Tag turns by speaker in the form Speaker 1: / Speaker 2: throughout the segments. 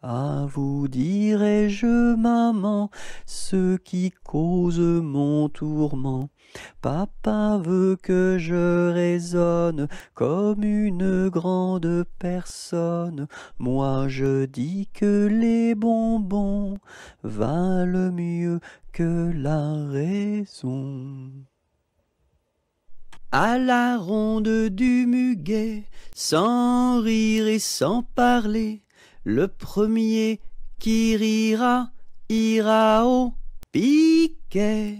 Speaker 1: À vous dirai-je, maman, ce qui cause mon tourment. Papa veut que je raisonne comme une grande personne. Moi je dis que les bonbons valent mieux que la raison. À la ronde du muguet, sans rire et sans parler, le premier qui rira ira au piquet.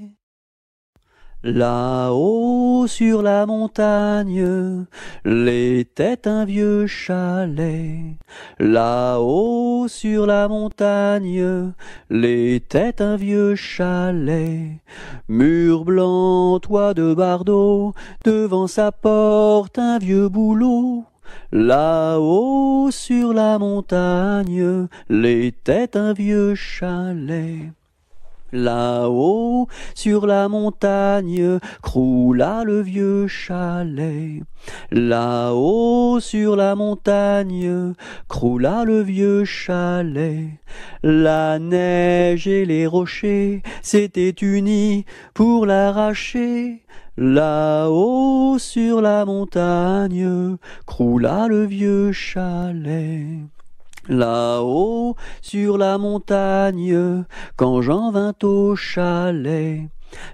Speaker 1: Là-haut sur la montagne, l'était un vieux chalet. Là-haut sur la montagne, l'était un vieux chalet. Mur blanc, toit de bardeaux. devant sa porte un vieux bouleau. Là-haut sur la montagne, l'était un vieux chalet. Là-haut, sur la montagne, croula le vieux chalet. Là-haut, sur la montagne, croula le vieux chalet. La neige et les rochers s'étaient unis pour l'arracher. Là-haut sur la montagne croula le vieux chalet. Là-haut sur la montagne, quand j'en vins au chalet,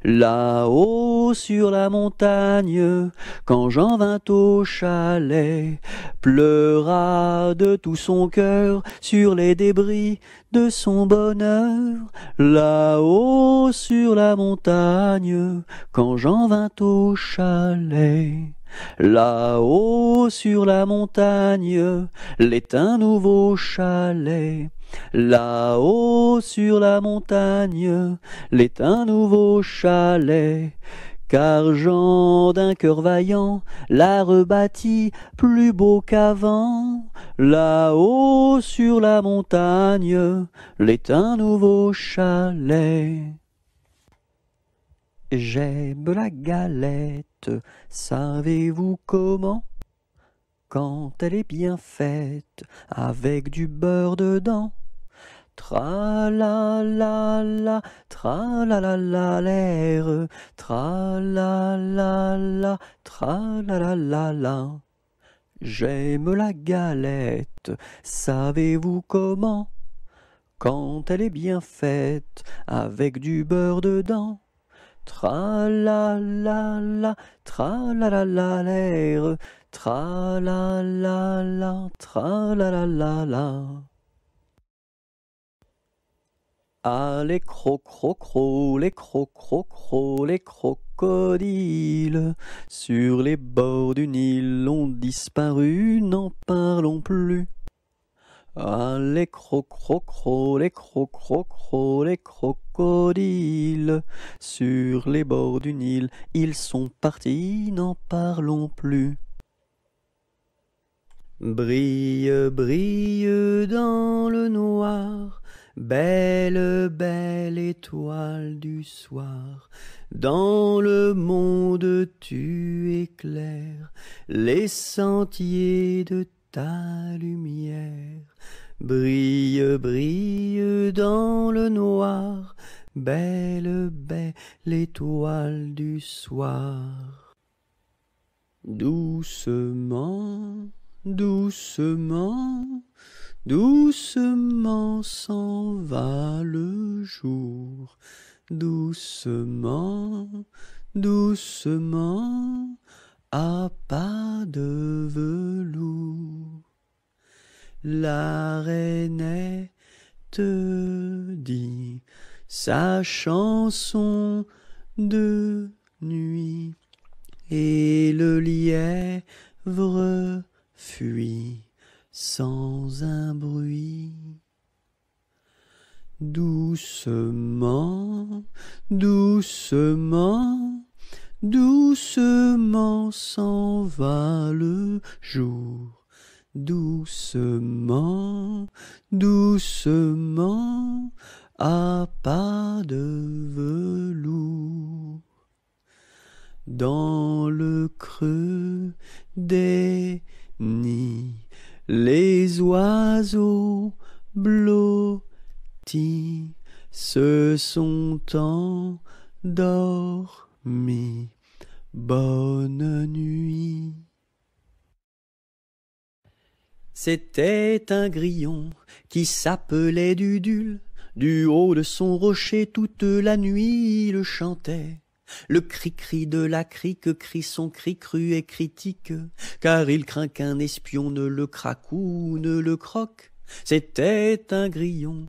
Speaker 1: Là-haut sur la montagne, quand Jean vint au chalet, pleura de tout son cœur sur les débris de son bonheur. Là-haut sur la montagne, quand Jean vint au chalet. Là-haut sur la montagne, l'est un nouveau chalet. Là-haut sur la montagne, l'est un nouveau chalet. Car Jean d'un cœur vaillant l'a rebâti plus beau qu'avant. Là-haut sur la montagne, l'est un nouveau chalet. J'aime la galette, savez-vous comment Quand elle est bien faite, avec du beurre dedans. Tra la la la, tra la la la l'air, tra la la la, tra la la la la. J'aime la galette, savez-vous comment Quand elle est bien faite, avec du beurre dedans. Tra la la la, tra la la la l'air, tra la la la, tra la la la la. Ah, les crocrocro, les crocrocro, les crocodiles, sur les bords du Nil ont disparu, n'en parlons plus. Ah, les crocrocro, les crocrocro, les crocodiles, sur les bords du Nil, ils sont partis, n'en parlons plus. Brille, brille dans le noir, Belle, belle étoile du soir, dans le monde tu éclaires les sentiers de ta lumière. Brille, brille dans le noir, belle, belle étoile du soir. Doucement, doucement, Doucement s'en va le jour, doucement, doucement, à pas de velours. La reine te dit sa chanson de nuit, et le lièvre fuit sans un bruit. Doucement, doucement, doucement s'en va le jour. Doucement, doucement, à pas de velours. Dans le creux des se sont endormis. Bonne nuit. C'était un grillon qui s'appelait Dudule. Du haut de son rocher toute la nuit il chantait. Le cri-cri de la crique crie son cri cru et critique, car il craint qu'un espion ne le craque ou ne le croque. C'était un grillon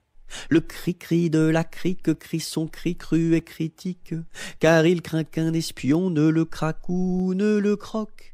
Speaker 1: Le cri-cri de la crique crie son cri cru et critique, car il craint qu'un espion ne le ou ne le croque.